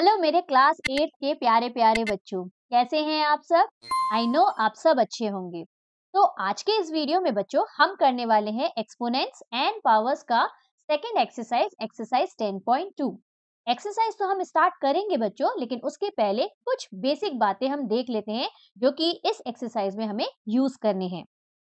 Hello मेरे class eight के प्यारे प्यारे बच्चों कैसे हैं आप सब आई नो आप सब अच्छे होंगे तो आज के इस वीडियो में बच्चों हम करने वाले हैं एक्सपोनेंट्स एंड पावर्स का सेकेंड एक्सरसाइज एक्सरसाइज 10.2 एक्सरसाइज तो हम स्टार्ट करेंगे बच्चों लेकिन उसके पहले कुछ बेसिक बातें हम देख लेते हैं जो कि इस एक्सरसाइज में हमें यूज करने हैं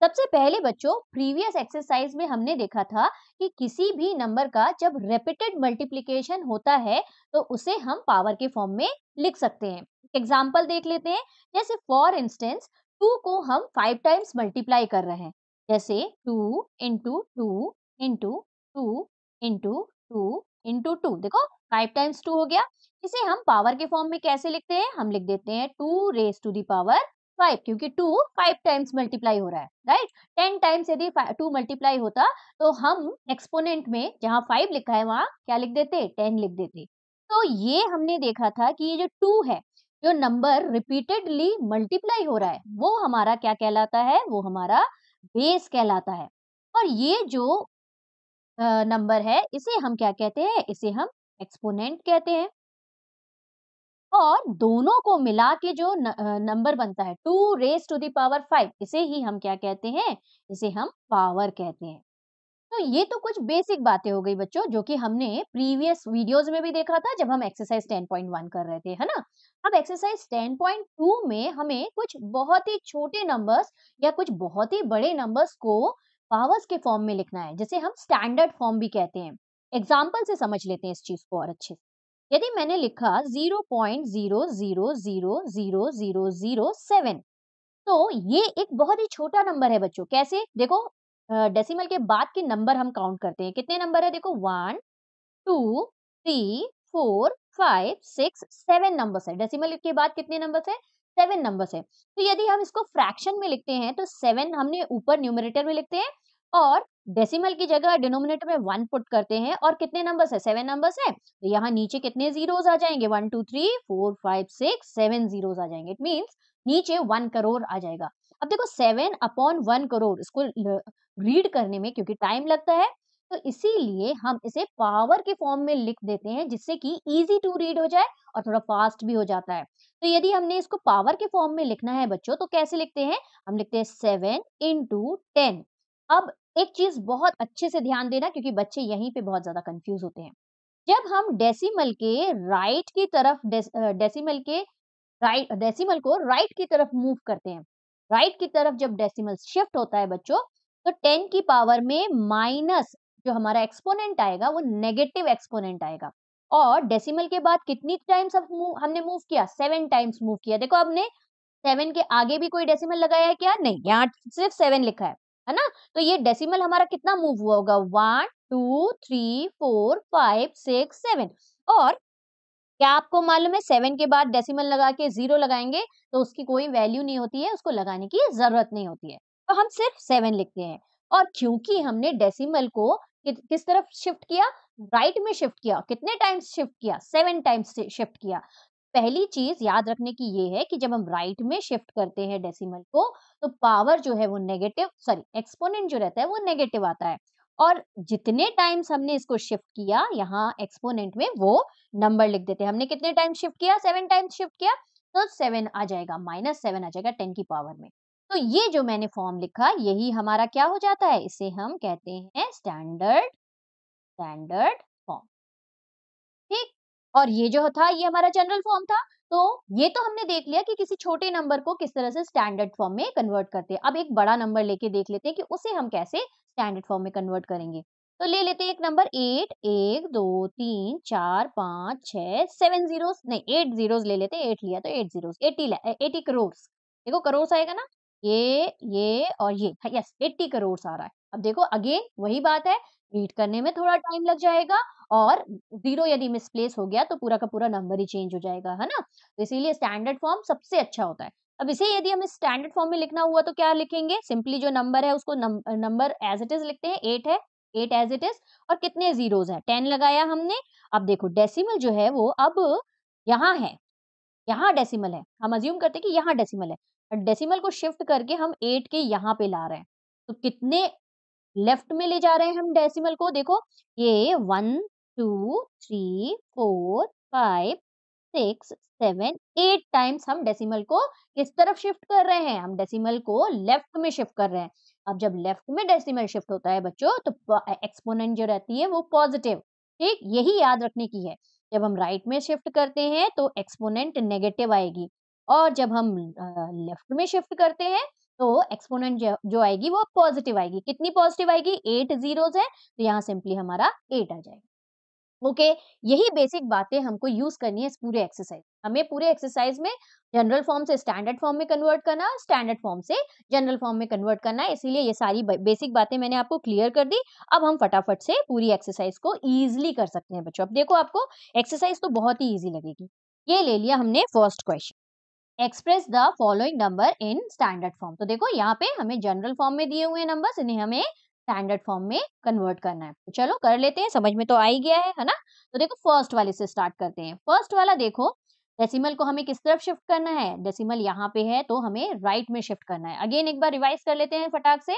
सबसे पहले बच्चों प्रीवियस एक्सरसाइज में हमने देखा था कि किसी भी नंबर का जब रेपिटेड मल्टीप्लीकेशन होता है तो उसे हम पावर के फॉर्म में लिख सकते हैं एग्जाम्पल देख लेते हैं जैसे फॉर इंस्टेंस टू को हम फाइव टाइम्स मल्टीप्लाई कर रहे हैं जैसे two into two into two into two into two देखो फाइव टाइम्स टू हो गया इसे हम पावर के फॉर्म में कैसे लिखते हैं हम लिख देते हैं two raise to the power five क्योंकि टू फाइव टाइम्स मल्टीप्लाई हो रहा है राइट टेन टाइम्स यदि टू मल्टीप्लाई होता तो हम एक्सपोनेंट में जहाँ फाइव लिखा है वहाँ क्या लिख देते टेन लिख देते तो ये हमने देखा था कि ये जो टू है जो नंबर रिपीटेडली मल्टीप्लाई हो रहा है वो हमारा क्या कहलाता है वो हमारा बेस कहलाता है और ये जो नंबर है इसे हम क्या कहते हैं इसे हम एक्सपोनेंट कहते हैं और दोनों को मिला के जो नंबर बनता है two raise to the power five इसे ही हम क्या कहते हैं इसे हम पावर कहते हैं तो ये तो कुछ बेसिक बातें हो गई बच्चों जो कि हमने प्रीवियस वीडियोस में भी देखा था जब हम एक्सरसाइज 10.1 कर रहे थे है ना अब एक्सरसाइज 10.2 में हमें कुछ बहुत ही छोटे नंबर्स या कुछ बहुत ही बड़े नंबर्स को पावर्स के फॉर्म में लिखना है जिसे हम स्टैंडर्ड फॉर्म भी कहते हैं एग्जाम्पल से समझ लेते हैं इस चीज को और अच्छे से यदि मैंने लिखा सेवन तो ये एक बहुत ही छोटा नंबर है बच्चों कैसे देखो डेसिमल के बाद के नंबर हम काउंट करते हैं कितने नंबर है देखो one two three four five six seven numbers है डेसिमल के बाद कितने नंबर्स है सेवन नंबर्स है तो यदि हम इसको फ्रैक्शन में लिखते हैं तो सेवन हमने ऊपर न्यूमरेटर में लिखते हैं और डेसिमल की जगह डिनोमिनेटर में वन पुट करते हैं और कितने नंबर्स है सेवन नंबर्स है तो यहाँ नीचे कितने जीरोज आ जाएंगे one two three four five six seven zeros आ जाएंगे इट मीन्स नीचे वन करोड़ आ जाएगा अब देखो सेवन अपॉन वन करोड़ इसको रीड करने में क्योंकि टाइम लगता है तो इसीलिए हम इसे पावर के फॉर्म में लिख देते हैं जिससे कि इजी टू रीड हो जाए और थोड़ा फास्ट भी हो जाता है तो यदि हमने इसको पावर के फॉर्म में लिखना है बच्चों तो कैसे लिखते हैं हम लिखते हैं सेवन इंटू टेन अब एक चीज बहुत अच्छे से ध्यान देना क्योंकि बच्चे यहीं पे बहुत ज्यादा कंफ्यूज होते हैं जब हम डेसिमल के राइट की तरफ डेसिमल के राइट डेसिमल को राइट की तरफ मूव करते हैं राइट की तरफ जब डेसिमल शिफ्ट होता है बच्चों तो टेन की पावर में माइनस जो हमारा एक्सपोनेंट आएगा वो नेगेटिव एक्सपोनेंट आएगा और डेसिमल के बाद कितनी टाइम्स अब हमने मूव किया सेवन टाइम्स मूव किया देखो हमने सेवन के आगे भी कोई डेसिमल लगाया है क्या नहीं यहाँ सिर्फ सेवन लिखा है है ना तो ये डेसिमल हमारा कितना मूव हुआ होगा one two three four five six seven और क्या आपको मालूम है सेवन के बाद डेसिमल लगा के जीरो लगाएंगे तो उसकी कोई वैल्यू नहीं होती है उसको लगाने की जरूरत नहीं होती है तो हम सिर्फ सेवन लिखते हैं और क्योंकि हमने डेसिमल को कि, किस तरफ शिफ्ट किया राइट right में शिफ्ट किया कितने टाइम्स शिफ्ट किया सेवन टाइम्स शिफ्ट किया पहली चीज याद रखने की ये है कि जब हम राइट में शिफ्ट करते हैं डेसिमल को तो पावर जो है वो नेगेटिव सॉरी एक्सपोनेंट जो रहता है वो नेगेटिव आता है और जितने टाइम्स हमने इसको शिफ्ट किया यहाँ एक्सपोनेंट में वो नंबर लिख देते हैं हमने कितने टाइम शिफ्ट किया सेवन टाइम्स शिफ्ट किया तो सेवन आ जाएगा माइनस सेवन आ जाएगा टेन की पावर में तो ये जो मैंने फॉर्म लिखा यही हमारा क्या हो जाता है इसे हम कहते हैं स्टैंडर्ड स्टैंडर्ड और ये जो था ये हमारा जनरल फॉर्म था तो ये तो हमने देख लिया कि किसी छोटे नंबर को किस तरह से स्टैंडर्ड फॉर्म में कन्वर्ट करते हैं अब एक बड़ा नंबर लेके देख लेते हैं कि उसे हम कैसे स्टैंडर्ड फॉर्म में कन्वर्ट करेंगे तो ले लेते हैं एक नंबर एट एक दो तीन चार पाँच छः सेवन जीरो नहीं एट जीरोस ले लेते हैं एट लिया तो eight zero eighty eighty crore देखो करोड़ आएगा ना ये ये और ये यस एट्टी करोड़ आ रहा है अब देखो अगेन वही बात है रीड करने में थोड़ा टाइम लग जाएगा और जीरो यदि मिसप्लेस हो गया तो पूरा का पूरा नंबर ही चेंज हो जाएगा है ना तो इसीलिए स्टैंडर्ड फॉर्म सबसे अच्छा होता है अब इसे यदि इस स्टैंडर्ड फॉर्म में लिखना हुआ तो क्या लिखेंगे सिंपली जो नंबर है उसको नंबर एज इट इज लिखते हैं एट है एट एज इट इज और कितने जीरोज है टेन लगाया हमने अब देखो डेसिमल जो है वो अब यहाँ है यहाँ डेसिमल है हम अज्यूम करते हैं कि यहाँ डेसिमल है डेसिमल को शिफ्ट करके हम एट के यहाँ पे ला रहे हैं तो कितने लेफ्ट में ले जा रहे हैं हम डेसिमल को देखो ये one two three four five six seven eight times हम डेसिमल को किस तरफ शिफ्ट कर रहे हैं हम डेसिमल को लेफ्ट में शिफ्ट कर रहे हैं अब जब लेफ्ट में डेसिमल शिफ्ट होता है बच्चों तो एक्सपोनेंट जो रहती है वो पॉजिटिव ठीक यही याद रखने की है जब हम राइट में शिफ्ट करते हैं तो एक्सपोनेंट नेगेटिव आएगी और जब हम लेफ्ट में शिफ्ट करते हैं तो एक्सपोनेंट जो, आएगी वो पॉजिटिव आएगी कितनी पॉजिटिव आएगी एट जीरोज है तो यहाँ सिंपली हमारा एट आ जाएगा ओके okay, यही बेसिक बातें हमको यूज करनी है इस पूरे एक्सरसाइज हमें पूरे एक्सरसाइज में जनरल फॉर्म से स्टैंडर्ड फॉर्म में कन्वर्ट करना स्टैंडर्ड फॉर्म से जनरल फॉर्म में कन्वर्ट करना है इसीलिए ये सारी बेसिक बातें मैंने आपको क्लियर कर दी अब हम फटाफट से पूरी एक्सरसाइज को ईजिली कर सकते हैं बच्चों अब देखो आपको एक्सरसाइज तो बहुत ही ईजी लगेगी ये ले लिया हमने first question express the following number in standard form तो देखो यहाँ पे हमें जनरल फॉर्म में दिए हुए नंबर्स इन्हें हमें स्टैंडर्ड फॉर्म में कन्वर्ट करना है तो चलो कर लेते हैं समझ में तो आ ही गया है है ना तो देखो फर्स्ट वाले से स्टार्ट करते हैं फर्स्ट वाला देखो डेसिमल को हमें किस तरफ शिफ्ट करना है डेसिमल यहाँ पे है तो हमें राइट right में शिफ्ट करना है अगेन एक बार रिवाइज कर लेते हैं फटाक से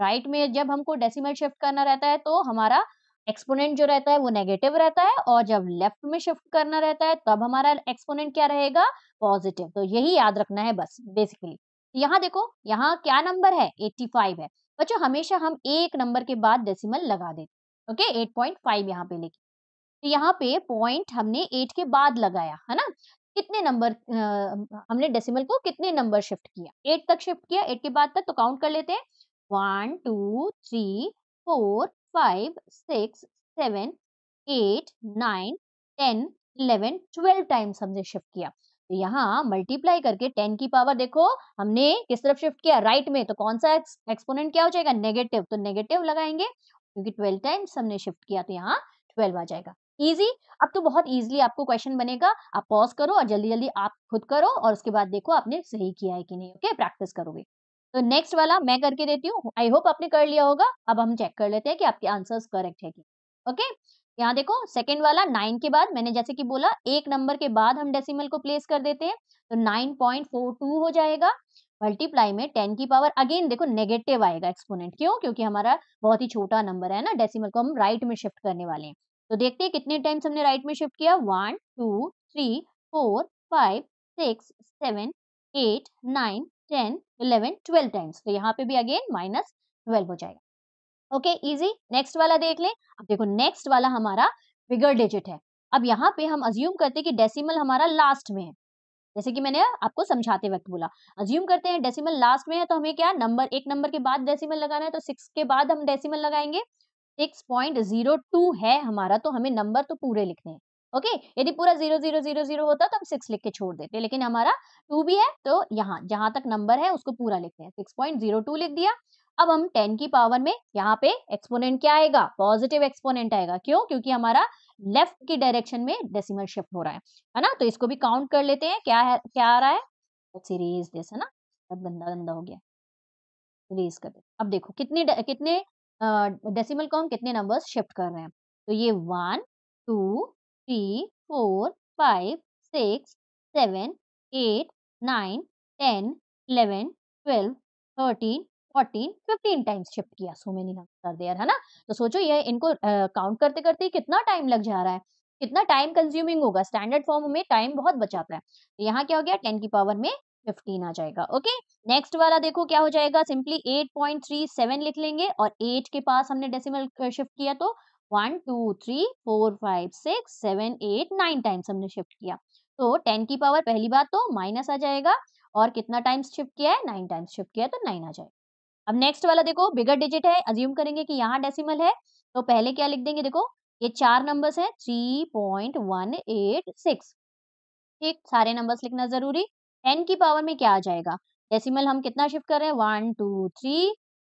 राइट right में जब हमको डेसिमल शिफ्ट करना रहता है तो हमारा एक्सपोनेंट जो रहता है वो नेगेटिव रहता है और जब लेफ्ट में शिफ्ट करना रहता है तब हमारा एक्सपोनेंट क्या रहेगा पॉजिटिव तो यही याद रखना है बस बेसिकली यहाँ देखो यहाँ क्या नंबर है 85 है बच्चों हमेशा हम एक नंबर के बाद डेसिमल लगा देते ओके एट पॉइंट फाइव यहाँ पे लेके तो यहाँ पे पॉइंट हमने एट के बाद लगाया है ना कितने नंबर हमने डेसिमल को कितने नंबर शिफ्ट किया एट तक शिफ्ट किया एट के बाद तक तो काउंट कर लेते हैं one two three four five six seven eight nine ten eleven twelve times हमने शिफ्ट किया यहाँ मल्टीप्लाई करके टेन की पावर देखो हमने किस तरफ शिफ्ट किया राइट right में तो कौन सा एक्सपोनेंट क्या हो जाएगा नेगेटिव तो नेगेटिव लगाएंगे क्योंकि ट्वेल्व टाइम्स हमने शिफ्ट किया तो यहाँ ट्वेल्व आ जाएगा इजी अब तो बहुत इजीली आपको क्वेश्चन बनेगा आप पॉज करो और जल्दी जल्दी आप खुद करो और उसके बाद देखो आपने सही किया है कि नहीं ओके प्रैक्टिस करोगे तो नेक्स्ट वाला मैं करके देती हूँ आई होप आपने कर लिया होगा अब हम चेक कर लेते हैं कि आपके आंसर्स करेक्ट है कि ओके okay? यहाँ देखो सेकेंड वाला नाइन के बाद मैंने जैसे कि बोला एक नंबर के बाद हम डेसिमल को प्लेस कर देते हैं तो नाइन पॉइंट फोर टू हो जाएगा मल्टीप्लाई में टेन की पावर अगेन देखो नेगेटिव आएगा एक्सपोनेंट क्यों क्योंकि हमारा बहुत ही छोटा नंबर है ना डेसिमल को हम राइट में शिफ्ट करने वाले हैं तो देखते हैं कितने टाइम्स हमने राइट में शिफ्ट किया one two three four five six seven eight nine ten eleven twelve times तो यहाँ पे भी अगेन माइनस ट्वेल्व हो जाएगा ओके इजी नेक्स्ट वाला देख ले अब देखो नेक्स्ट वाला हमारा बिगर डिजिट है अब यहाँ पे हम अज्यूम करते हैं कि डेसिमल हमारा लास्ट में है जैसे कि मैंने आपको समझाते वक्त बोला अज्यूम करते हैं डेसिमल लास्ट में है तो हमें क्या नंबर एक नंबर के बाद डेसिमल लगाना है तो सिक्स के बाद हम डेसिमल लगाएंगे सिक्स पॉइंट जीरो टू है हमारा तो हमें नंबर तो पूरे लिखने हैं ओके okay, यदि पूरा जीरो जीरो जीरो जीरो होता तो हम सिक्स लिख के छोड़ देते लेकिन हमारा टू भी है तो यहाँ जहां तक नंबर है उसको पूरा लिखते हैं सिक्स पॉइंट जीरो टू लिख दिया अब हम टेन की पावर में यहाँ पे एक्सपोनेंट क्या आएगा पॉजिटिव एक्सपोनेंट आएगा क्यों क्योंकि हमारा लेफ्ट की डायरेक्शन में डेसिमल शिफ्ट हो रहा है है ना तो इसको भी काउंट कर लेते हैं क्या है क्या आ रहा है सीरीज दिस है ना सब गंदा गंदा हो गया सीरीज कर अब देखो कितने कितने डेसिमल को हम कितने नंबर शिफ्ट कर रहे हैं तो ये one two three four five six seven eight nine ten eleven twelve thirteen times shift किया सो मेनी नंबर देयर है ना तो सोचो ये इनको काउंट करते करते कितना टाइम लग जा रहा है कितना टाइम कंज्यूमिंग होगा स्टैंडर्ड फॉर्म में टाइम बहुत बचाता है तो यहाँ क्या हो गया की पावर में आ जाएगा ओके नेक्स्ट वाला देखो क्या हो जाएगा सिंपली लिख लेंगे और के पास हमने डेसिमल शिफ्ट किया तो टाइम्स हमने शिफ्ट किया तो की पावर पहली बात तो माइनस आ जाएगा और कितना टाइम्स शिफ्ट किया है नाइन टाइम्स शिफ्ट किया है तो नाइन आ जाएगा अब नेक्स्ट वाला देखो बिगर डिजिट है अज्यूम करेंगे कि यहाँ डेसिमल है तो पहले क्या लिख देंगे देखो ये चार नंबर्स है three point one eight six ठीक सारे नंबर्स लिखना जरूरी टेन की पावर में क्या आ जाएगा डेसिमल हम कितना शिफ्ट कर रहे हैं one two three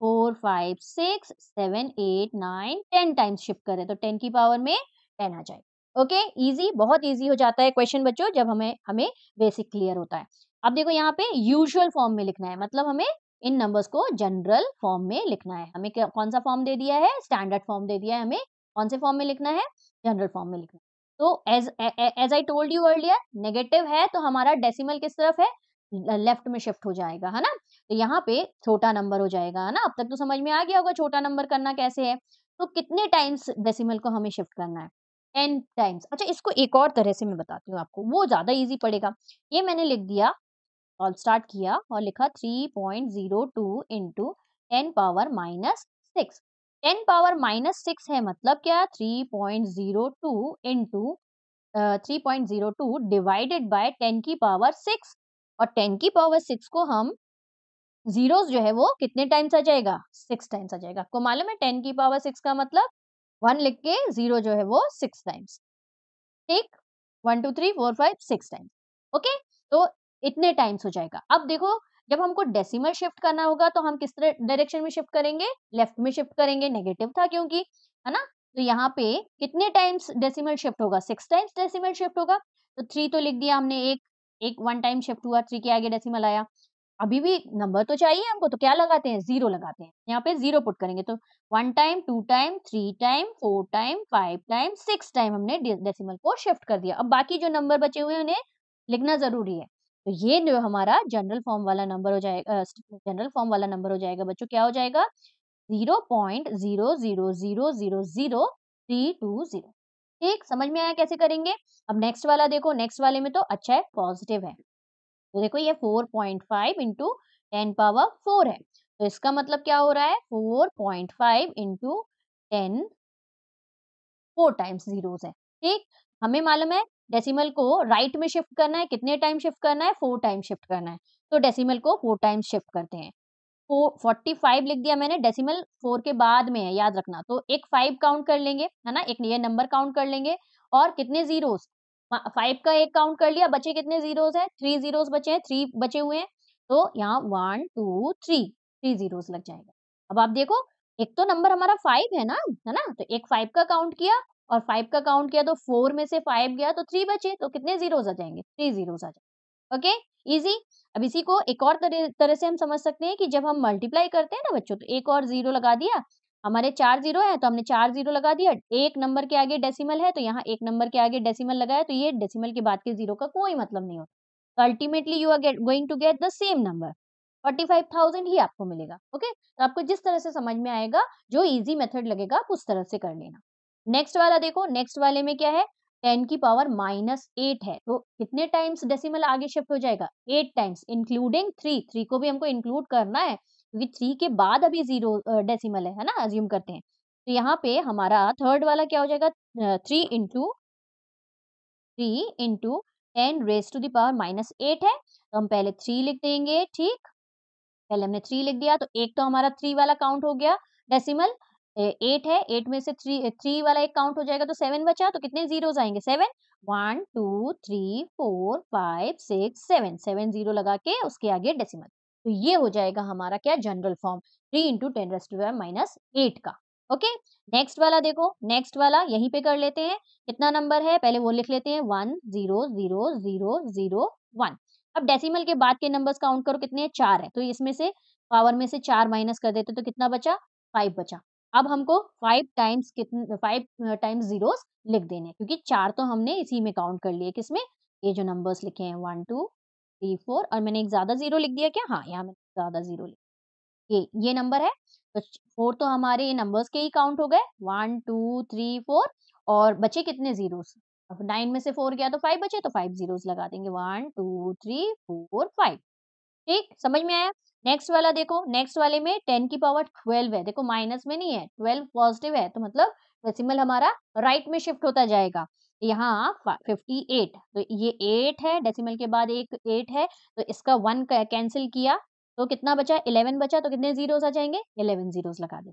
four five six seven eight nine ten times shift करें तो टेन की पावर में टेन आ जाएगा ओके इजी बहुत इजी हो जाता है क्वेश्चन बच्चों जब हमें हमें बेसिक क्लियर होता है अब देखो यहाँ पे यूजुअल फॉर्म में लिखना है मतलब हमें इन नंबर्स को जनरल फॉर्म में लिखना है हमें कौन सा फॉर्म दे दिया है स्टैंडर्ड फॉर्म दे दिया है हमें कौन से फॉर्म में लिखना है जनरल फॉर्म में लिखना है तो as as I told you earlier negative है तो हमारा डेसिमल किस तरफ है लेफ्ट में शिफ्ट हो जाएगा है ना तो यहाँ पे छोटा नंबर हो जाएगा है ना अब तक तो समझ में आ गया होगा छोटा नंबर करना कैसे है तो कितने टाइम्स डेसिमल को हमें शिफ्ट करना है एन टाइम्स अच्छा इसको एक और तरह से मैं बताती हूँ आपको वो ज़्यादा इजी पड़ेगा ये मैंने लिख दिया और स्टार्ट किया और लिखा three point zero two into ten power minus six ten power minus six है मतलब क्या three point zero two into three point zero two divided by ten की पावर सिक्स और टेन की पावर सिक्स को हम जीरो जो है वो कितने टाइम्स आ जाएगा सिक्स टाइम्स आ जाएगा आपको मालूम है टेन की पावर सिक्स का मतलब वन लिख के जीरो जो है वो सिक्स टाइम्स ठीक one two three four five six times okay तो इतने टाइम्स हो जाएगा अब देखो जब हमको डेसिमल शिफ्ट करना होगा तो हम किस तरह डायरेक्शन में शिफ्ट करेंगे लेफ्ट में शिफ्ट करेंगे नेगेटिव था क्योंकि है ना तो यहाँ पे कितने टाइम्स डेसिमल शिफ्ट होगा सिक्स टाइम्स डेसिमल शिफ्ट होगा तो थ्री तो लिख दिया हमने एक एक वन टाइम शिफ्ट हुआ थ्री के आगे डेसिमल आया अभी भी नंबर तो चाहिए हमको तो क्या लगाते हैं जीरो लगाते हैं यहाँ पे जीरो पुट करेंगे तो one time two time three time four time five time six time हमने डेसिमल को शिफ्ट कर दिया अब बाकी जो नंबर बचे हुए हैं उन्हें लिखना जरूरी है तो ये जो हमारा जनरल फॉर्म वाला नंबर हो जाएगा जनरल फॉर्म वाला नंबर हो जाएगा बच्चों क्या हो जाएगा zero point zero zero zero zero zero three two zero ठीक समझ में आया कैसे करेंगे अब नेक्स्ट वाला देखो नेक्स्ट वाले में तो अच्छा है पॉजिटिव है तो देखो ये four point five into ten power four है तो इसका मतलब क्या हो रहा है four point five into ten four times zero है ठीक हमें मालूम है डेसिमल को राइट right में शिफ्ट करना है कितने टाइम शिफ्ट करना है फोर टाइम शिफ्ट करना है तो डेसिमल को फोर टाइम शिफ्ट करते हैं फोर्टी फाइव लिख दिया मैंने डेसिमल फोर के बाद में है याद रखना तो एक फाइव काउंट कर लेंगे है ना एक ये नंबर काउंट कर लेंगे और कितने जीरोस फाइव का एक काउंट कर लिया बचे कितने जीरोस हैं थ्री जीरोस बचे हैं थ्री बचे हुए हैं तो यहाँ one two three three zeros लग जाएगा अब आप देखो एक तो नंबर हमारा फाइव है ना है ना तो एक फाइव का काउंट किया और फाइव का काउंट किया तो फोर में से फाइव गया तो थ्री बचे तो कितने जीरोज आ जाएंगे थ्री जीरोज आ जाएंगे ओके इजी अब इसी को एक और तरह तरह से हम समझ सकते हैं कि जब हम मल्टीप्लाई करते हैं ना बच्चों तो एक और जीरो लगा दिया हमारे चार जीरो है तो हमने चार जीरो लगा दिया एक नंबर के आगे डेसिमल है तो यहाँ एक नंबर के आगे डेसिमल लगाया तो ये डेसिमल के बाद के जीरो का कोई मतलब नहीं होता ultimately you are get going to get the same number forty five thousand ही आपको मिलेगा ओके तो आपको जिस तरह से समझ में आएगा जो इजी मेथड लगेगा आप उस तरह से कर लेना नेक्स्ट वाला देखो नेक्स्ट वाले में क्या है टेन की पावर माइनस एट है तो कितने टाइम्स डेसिमल आगे शिफ्ट हो जाएगा eight times including three three को भी हमको इंक्लूड करना है क्योंकि थ्री के बाद अभी जीरो डेसिमल है ना अज्यूम करते हैं तो यहाँ पे हमारा थर्ड वाला क्या हो जाएगा three into three into ten raise to the power minus eight है तो हम पहले थ्री लिख देंगे ठीक पहले हमने थ्री लिख दिया तो एक तो हमारा थ्री वाला काउंट हो गया डेसिमल एट है एट में से थ्री थ्री वाला एक काउंट हो जाएगा तो सेवन बचा तो कितने जीरो आएंगे seven one two three four five six seven seven zero लगा के उसके आगे डेसिमल तो ये हो जाएगा हमारा क्या general form three into ten raised minus eight का ओके नेक्स्ट वाला देखो नेक्स्ट वाला यहीं पे कर लेते हैं कितना नंबर है पहले वो लिख लेते हैं one zero zero zero zero one अब डेसिमल के बाद के नंबर्स काउंट करो कितने है? चार है तो इसमें से पावर में से चार माइनस कर देते तो कितना बचा फाइव बचा अब हमको फाइव टाइम्स कितने फाइव टाइम्स जीरोस लिख देने क्योंकि चार तो हमने इसी में काउंट कर लिए किसमें ये जो नंबर्स लिखे हैं वन टू थ्री फोर और मैंने एक ज्यादा जीरो लिख दिया क्या हाँ यहाँ मैंने ज्यादा जीरो लिख ये ये नंबर है तो फोर तो हमारे ये नंबर्स के ही काउंट हो गए वन टू थ्री फोर और बचे कितने जीरोस नाइन में से फोर गया तो फाइव बचे तो फाइव जीरोस लगा देंगे one two three four five ठीक समझ में आया नेक्स्ट वाला देखो नेक्स्ट वाले में टेन की पावर ट्वेल्व है देखो माइनस में नहीं है ट्वेल्व पॉजिटिव है तो मतलब डेसिमल हमारा राइट right में शिफ्ट होता जाएगा यहाँ फिफ्टी एट तो ये एट है डेसिमल के बाद एक एट है तो इसका वन कैंसिल किया तो कितना बचा इलेवन बचा तो कितने जीरोस आ जाएंगे इलेवन जीरोस लगा दे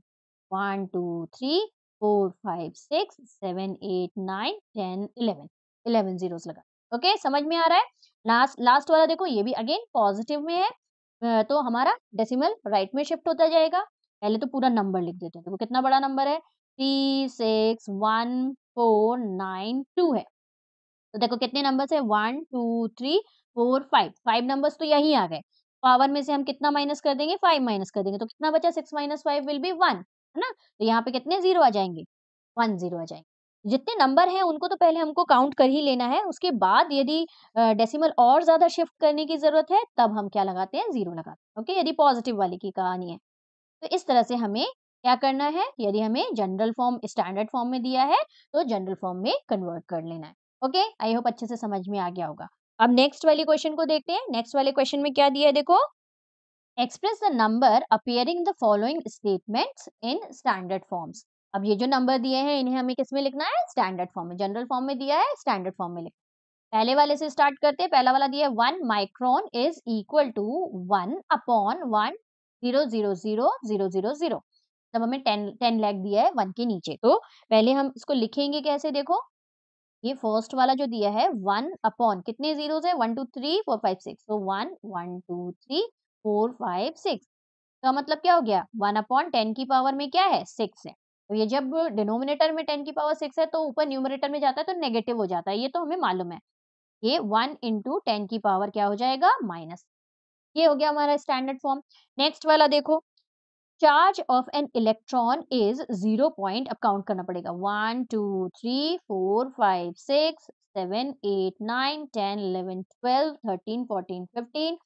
one two three four five six seven eight nine ten eleven eleven zeros लगा ओके समझ में आ रहा है लास्ट लास्ट वाला देखो ये भी अगेन पॉजिटिव में है तो हमारा डेसिमल राइट में शिफ्ट होता जाएगा पहले तो पूरा नंबर लिख देते हैं देखो कितना बड़ा नंबर है three six one four nine two है तो देखो कितने नंबर्स है one two three four five five numbers तो यही आ गए पावर में से हम कितना माइनस कर देंगे फाइव माइनस कर देंगे तो कितना बचा six minus five will be one है ना तो यहाँ पे कितने जीरो आ जाएंगे वन जीरो आ जाएंगे जितने नंबर हैं उनको तो पहले हमको काउंट कर ही लेना है उसके बाद यदि डेसिमल और ज़्यादा शिफ्ट करने की ज़रूरत है तब हम क्या लगाते हैं ज़ीरो लगाते हैं ओके यदि पॉजिटिव वाले की कहानी है तो इस तरह से हमें क्या करना है यदि हमें जनरल फॉर्म स्टैंडर्ड फॉर्म में दिया है तो जनरल फॉर्म में कन्वर्ट कर लेना है ओके आई होप अच्छे से समझ में आ गया होगा अब नेक्स्ट वाले क्वेश्चन को देखते हैं नेक्स्ट वाले क्वेश्चन में क्या दिया है देखो express the number appearing the following statements in standard forms अब ये जो नंबर दिए हैं इन्हें हमें किस में लिखना है स्टैंडर्ड फॉर्म में जनरल फॉर्म में दिया है स्टैंडर्ड फॉर्म में लिखना पहले वाले से स्टार्ट करते हैं पहला वाला दिया है one micron is equal to one upon one zero zero zero zero zero zero जब हमें टेन टेन लैख दिया है वन के नीचे तो पहले हम इसको लिखेंगे कैसे देखो ये फर्स्ट वाला जो दिया है वन अपॉन कितने जीरो है one two three four five six तो one one two three four five six तो मतलब क्या हो गया वन अपॉन टेन की पावर में क्या है सिक्स है तो ये जब डिनोमिनेटर में टेन की पावर सिक्स है तो ऊपर न्यूमिनेटर में जाता है तो नेगेटिव हो जाता है ये तो हमें मालूम है ये वन इंटू टेन की पावर क्या हो जाएगा माइनस ये हो गया हमारा स्टैंडर्ड फॉर्म नेक्स्ट वाला देखो charge of an electron is zero point अब काउंट करना पड़ेगा one two three four five six seven eight nine ten eleven twelve thirteen fourteen fifteen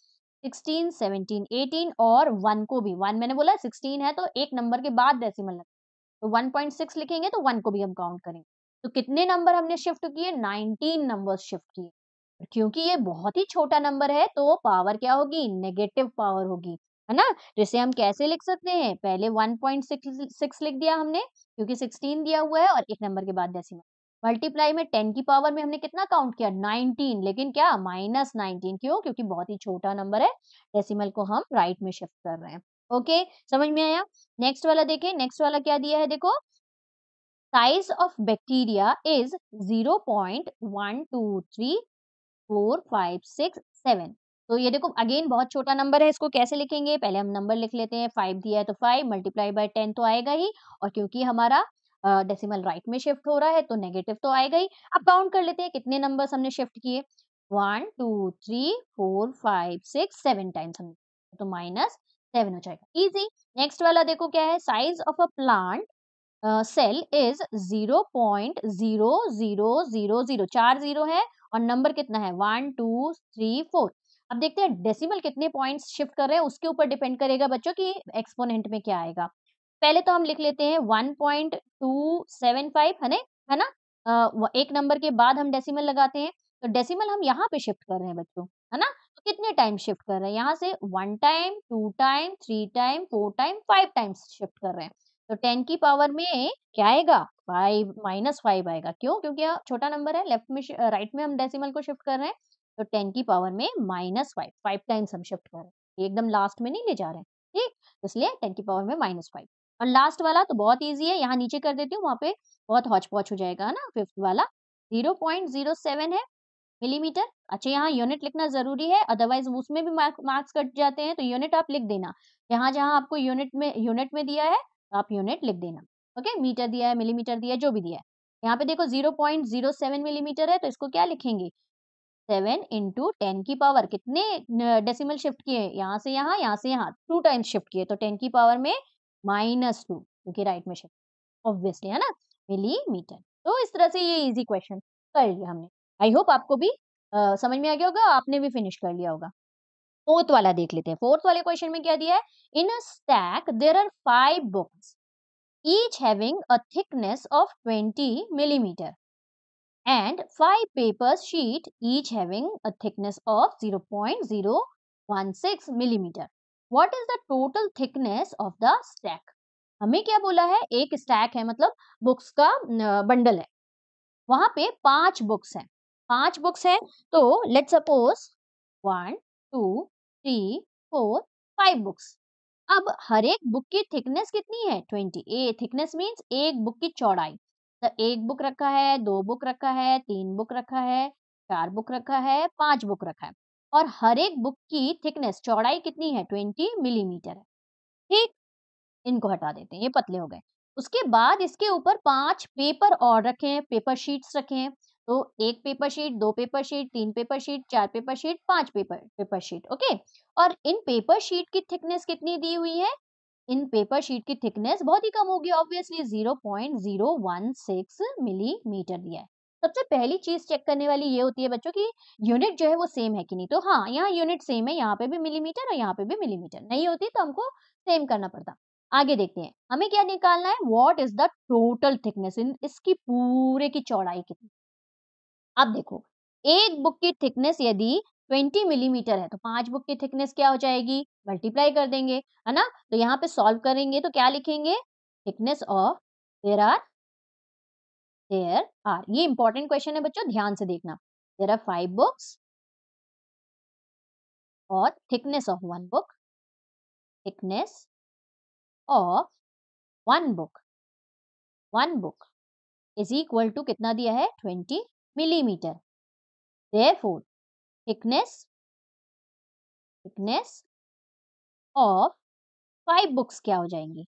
sixteen seventeen eighteen और वन को भी वन मैंने बोला सिक्सटीन है तो एक नंबर के बाद डेसिमल लगता तो 1.6 लिखेंगे तो वन को भी हम काउंट करेंगे तो कितने नंबर हमने शिफ्ट किए 19 नंबर शिफ्ट किए क्योंकि ये बहुत ही छोटा नंबर है तो पावर क्या होगी नेगेटिव पावर होगी है ना जिसे तो हम कैसे लिख सकते हैं पहले 1.66 लिख दिया हमने क्योंकि 16 दिया हुआ है और एक नंबर के बाद डेसिमल मल्टीप्लाई में 10 की पावर में हमने कितना काउंट किया 19 लेकिन क्या माइनस 19 क्यों क्योंकि बहुत ही छोटा नंबर है डेसिमल को हम राइट में शिफ्ट कर रहे हैं ओके समझ में आया नेक्स्ट वाला देखें नेक्स्ट वाला क्या दिया है देखो size of bacteria is zero point one two three four five six seven तो ये देखो अगेन बहुत छोटा नंबर है इसको कैसे लिखेंगे पहले हम नंबर लिख लेते हैं फाइव दिया है तो फाइव मल्टीप्लाई बाय टेन तो आएगा ही और क्योंकि हमारा डेसिमल uh, राइट right में शिफ्ट हो रहा है तो नेगेटिव तो आएगा ही अब काउंट कर लेते हैं कितने नंबर्स हमने शिफ्ट किए one two three four five six seven times हमने तो माइनस सेवन हो जाएगा इजी नेक्स्ट वाला देखो क्या है size of a plant cell is zero point zero zero zero zero चार जीरो है और नंबर कितना है वन टू थ्री फोर अब देखते हैं डेसिमल कितने पॉइंट्स शिफ्ट कर रहे हैं उसके ऊपर डिपेंड करेगा बच्चों कि एक्सपोनेंट में क्या आएगा पहले तो हम लिख लेते हैं one point two seven five है ना है ना uh, एक नंबर के बाद हम डेसिमल लगाते हैं तो डेसिमल हम यहाँ पे शिफ्ट कर रहे हैं बच्चों है ना कितने टाइम शिफ्ट कर रहे हैं यहाँ से one time two time three time four time five time shift कर रहे हैं तो टेन की पावर में क्या आएगा फाइव माइनस फाइव आएगा क्यों क्योंकि छोटा नंबर है लेफ्ट में राइट में हम डेसिमल को शिफ्ट कर रहे हैं तो टेन की पावर में माइनस फाइव फाइव टाइम्स हम शिफ्ट कर रहे हैं एकदम लास्ट में नहीं ले जा रहे हैं ठीक तो इसलिए टेन की पावर में माइनस फाइव और लास्ट वाला तो बहुत ईजी है यहाँ नीचे कर देती हूँ वहां पे बहुत हॉच पॉच हो जाएगा ना फिफ्थ वाला जीरो पॉइंट जीरो सेवन है मिलीमीटर अच्छा यहाँ यूनिट लिखना जरूरी है अदरवाइज उसमें भी मार्क्स कट जाते हैं तो यूनिट आप लिख देना जहां जहाँ आपको यूनिट में यूनिट में दिया है तो आप यूनिट लिख देना ओके मीटर दिया है मिलीमीटर दिया है जो भी दिया है यहाँ पे देखो zero zero point seven millimetre है तो इसको क्या लिखेंगे सेवन इंटू टेन की पावर कितने डेसिमल शिफ्ट किए यहाँ से यहाँ यहाँ से यहाँ टू टाइम्स शिफ्ट किए तो टेन की पावर में माइनस टू क्योंकि राइट में शिफ्ट ऑब्वियसली है ना मिलीमीटर तो इस तरह से ये इजी क्वेश्चन कर लिया हमने आई होप आपको भी आ, समझ में आ गया होगा आपने भी फिनिश कर लिया होगा फोर्थ वाला देख लेते हैं फोर्थ वाले क्वेश्चन में क्या दिया है in a stack there are five books each having a thickness of twenty millimetre each having a thickness of zero point zero one six millimetre what is the total thickness of the stack हमें क्या बोला है एक stack है मतलब books का bundle है वहां पे पांच बुक्स हैं पांच बुक्स है तो let suppose one two three four five books अब हर एक बुक की थिकनेस कितनी है ट्वेंटी ए थिकनेस मीन्स एक बुक की चौड़ाई तो एक बुक रखा है दो बुक रखा है तीन बुक रखा है चार बुक रखा है पांच बुक रखा है और हर एक बुक की थिकनेस चौड़ाई कितनी है ट्वेंटी मिलीमीटर है ठीक इनको हटा देते हैं ये पतले हो गए उसके बाद इसके ऊपर पांच पेपर और रखे हैं पेपर शीट्स रखे हैं तो एक पेपर शीट दो पेपर शीट तीन पेपर शीट चार पेपर शीट पांच पेपर पेपर शीट ओके और इन पेपर शीट की थिकनेस कितनी दी हुई है इन पेपर शीट की थिकनेस बहुत ही कम होगी ऑब्वियसली जीरो सिक्स मिलीमीटर दिया है सबसे पहली चीज चेक करने वाली ये होती है बच्चों की यूनिट जो है वो सेम है कि नहीं तो हाँ यहाँ यूनिट सेम है यहाँ पे भी मिलीमीटर और यहाँ पे भी मिलीमीटर नहीं होती तो हमको सेम करना पड़ता आगे देखते हैं हमें क्या निकालना है what is the total thickness in इसकी पूरे की चौड़ाई कितनी अब देखो एक बुक की थिकनेस यदि 20 मिलीमीटर mm है तो पांच बुक की थिकनेस क्या हो जाएगी मल्टीप्लाई कर देंगे है ना तो यहाँ पे सॉल्व करेंगे तो क्या लिखेंगे thickness of there are there are ये इंपॉर्टेंट क्वेश्चन है बच्चों ध्यान से देखना देर आर फाइव बुक्स और thickness of one book thickness of one book one book is equal to कितना दिया है twenty millimeter. Therefore, thickness thickness of five books क्या हो जाएंगी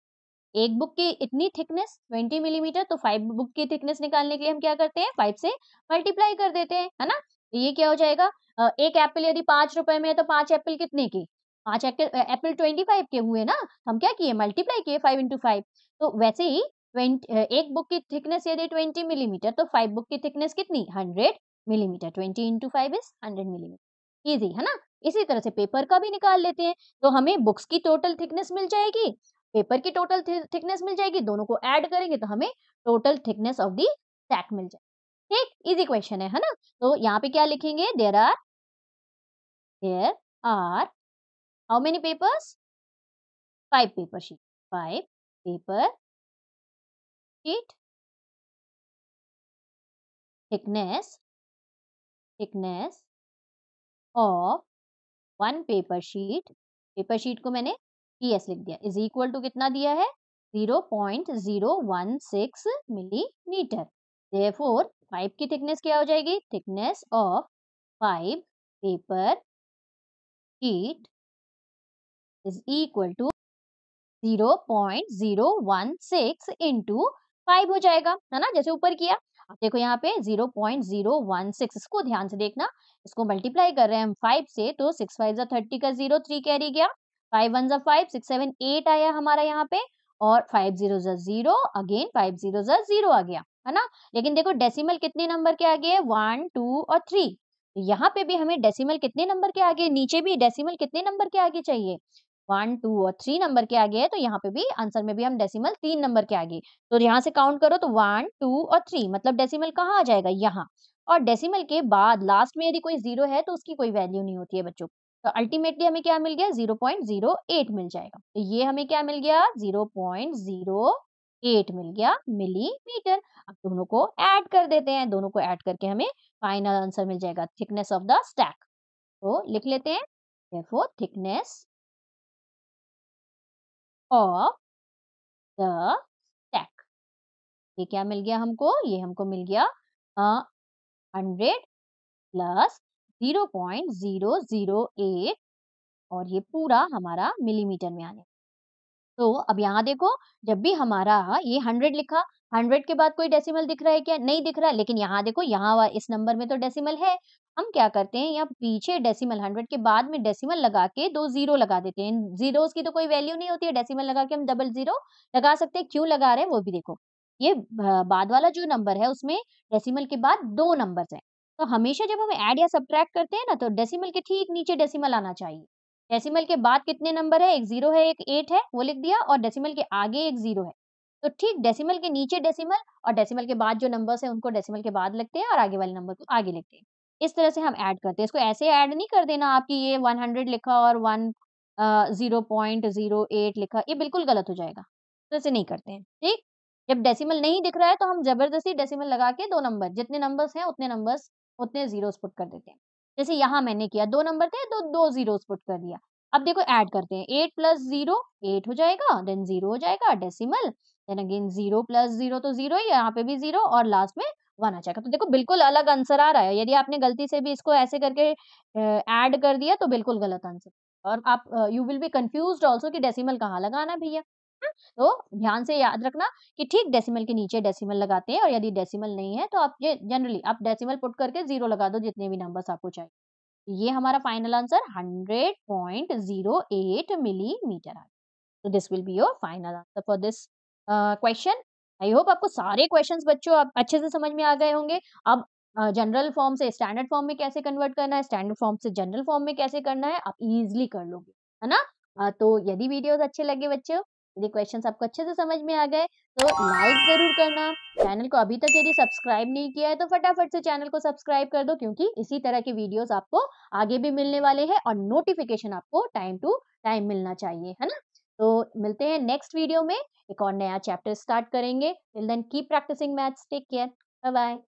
एक बुक की इतनी थिकनेस 20 मिलीमीटर तो फाइव बुक की थिकनेस निकालने के लिए हम क्या करते हैं फाइव से मल्टीप्लाई कर देते हैं है ना तो ये क्या हो जाएगा एक एप्पल यदि पांच रुपए में है तो पांच एप्पल कितने के पांच एप्पल ट्वेंटी फाइव के हुए ना तो हम क्या किए मल्टीप्लाई किए फाइव इंटू फाइव तो वैसे ही ट्वेंटी एक बुक की थिकनेस यदि ट्वेंटी मिलीमीटर तो फाइव बुक की थिकनेस कितनी hundred millimetre twenty into five is hundred millimetre easy है ना इसी तरह से पेपर का भी निकाल लेते हैं तो हमें बुक्स की टोटल थिकनेस मिल जाएगी पेपर की टोटल थिकनेस मिल जाएगी दोनों को ऐड करेंगे तो हमें total thickness of the stack मिल जाएगी ठीक इजी क्वेश्चन है है ना तो यहाँ पे क्या लिखेंगे there are there are how many papers five paper sheet five paper it thickness thickness of one paper sheet paper sheet को मैंने पी एस लिख दिया इज इक्वल टू कितना दिया है zero point zero one six millimetre therefore five की thickness क्या हो जाएगी thickness of five paper sheet is equal to zero point zero one six into five हो जाएगा है ना जैसे ऊपर किया अब देखो यहाँ पे zero point zero one six इसको ध्यान से देखना इसको मल्टीप्लाई कर रहे हैं हम फाइव से तो सिक्स फाइव जा थर्टी का जीरो थ्री कैरी गया फाइव वन जा फाइव सिक्स सेवन एट आया हमारा यहाँ पे और फाइव जीरो जा जीरो अगेन फाइव जीरो जा जीरो आ गया है ना लेकिन देखो डेसिमल कितने नंबर के आगे है वन टू और थ्री यहाँ पे भी हमें डेसिमल कितने नंबर के आगे नीचे भी डेसिमल कितने नंबर के आगे चाहिए वन टू और थ्री नंबर के आगे है तो यहाँ पे भी आंसर में भी हम डेसिमल तीन नंबर के आगे तो यहाँ से काउंट करो तो वन टू और थ्री मतलब डेसिमल कहाँ आ जाएगा यहाँ और डेसिमल के बाद लास्ट में यदि कोई जीरो है तो उसकी कोई वैल्यू नहीं होती है बच्चों तो अल्टीमेटली हमें क्या मिल गया जीरो पॉइंट जीरो एट मिल जाएगा तो ये हमें क्या मिल गया जीरो पॉइंट जीरो एट मिल गया मिलीमीटर अब दोनों को ऐड कर देते हैं दोनों को ऐड करके हमें फाइनल आंसर मिल जाएगा थिकनेस ऑफ द स्टैक तो लिख लेते हैं थिकनेस ऑफ द स्टैक ये क्या मिल गया हमको ये हमको मिल गया hundred plus zero point zero zero eight और ये पूरा हमारा मिलीमीटर में आने तो अब यहाँ देखो जब भी हमारा ये हंड्रेड लिखा हंड्रेड के बाद कोई डेसिमल दिख रहा है क्या नहीं दिख रहा है लेकिन यहाँ देखो यहाँ इस नंबर में तो डेसिमल है हम क्या करते हैं यहाँ पीछे डेसिमल हंड्रेड के बाद में डेसिमल लगा के दो जीरो लगा देते हैं जीरोस की तो कोई वैल्यू नहीं होती है डेसिमल लगा के हम डबल जीरो लगा सकते हैं क्यों लगा रहे हैं वो भी देखो ये बाद वाला जो नंबर है उसमें डेसिमल के बाद दो नंबर है तो हमेशा जब हम ऐड या सब्ट्रैक्ट करते हैं ना तो डेसिमल के ठीक नीचे डेसिमल आना चाहिए डेसिमल के बाद कितने नंबर है एक जीरो है एक एट है वो लिख दिया और डेसिमल के आगे एक जीरो है तो ठीक डेसिमल के नीचे डेसिमल और डेसिमल के बाद जो नंबर्स है उनको डेसिमल के बाद लिखते हैं और आगे वाले नंबर को आगे लिखते हैं इस तरह से हम ऐड करते हैं इसको ऐसे ऐड नहीं कर देना आपकी ये वन हंड्रेड लिखा और one zero point zero eight लिखा ये बिल्कुल गलत हो जाएगा तरह से नहीं करते हैं ठीक जब डेसिमल नहीं दिख रहा है तो हम जबरदस्ती डेसिमल लगा के दो नंबर जितने नंबर्स हैं उतने नंबर्स उतने जीरोस पुट कर देते हैं जैसे यहाँ मैंने किया दो नंबर थे तो दो जीरो पुट कर दिया अब देखो ऐड करते हैं एट प्लस जीरो एट हो जाएगा देन जीरो हो जाएगा decimal then again zero plus zero तो जीरो ही यहाँ पे भी जीरो और लास्ट में वन आ जाएगा तो देखो बिल्कुल अलग आंसर आ रहा है यदि आपने गलती से भी इसको ऐसे करके ऐड कर दिया तो बिल्कुल गलत आंसर और आप you will be confuse also कि डेसिमल कहाँ लगाना भैया तो ध्यान से याद रखना कि ठीक डेसिमल के नीचे डेसिमल लगाते हैं और यदि डेसिमल नहीं है तो आप ये जनरली आप डेसिमल पुट करके जीरो लगा दो जितने भी नंबर्स आपको चाहिए ये हमारा final answer hundred point zero eight millimetre आ तो this will be your final answer for this question I hope आपको सारे क्वेश्चंस बच्चों आप अच्छे से समझ में आ गए होंगे अब जनरल फॉर्म से स्टैंडर्ड फॉर्म में कैसे कन्वर्ट करना है स्टैंडर्ड फॉर्म से जनरल फॉर्म में कैसे करना है आप इजिली कर लोगे है ना uh, तो यदि वीडियोस अच्छे लगे बच्चों यदि क्वेश्चन आपको अच्छे से समझ में आ गए तो लाइक जरूर करना चैनल को अभी तक यदि सब्सक्राइब नहीं किया है तो फटाफट से चैनल को सब्सक्राइब कर दो क्योंकि इसी तरह के वीडियोस आपको आगे भी मिलने वाले हैं और नोटिफिकेशन आपको टाइम टू टाइम मिलना चाहिए है ना तो मिलते हैं नेक्स्ट वीडियो में एक और नया चैप्टर स्टार्ट करेंगे till then keep practicing maths take care bye bye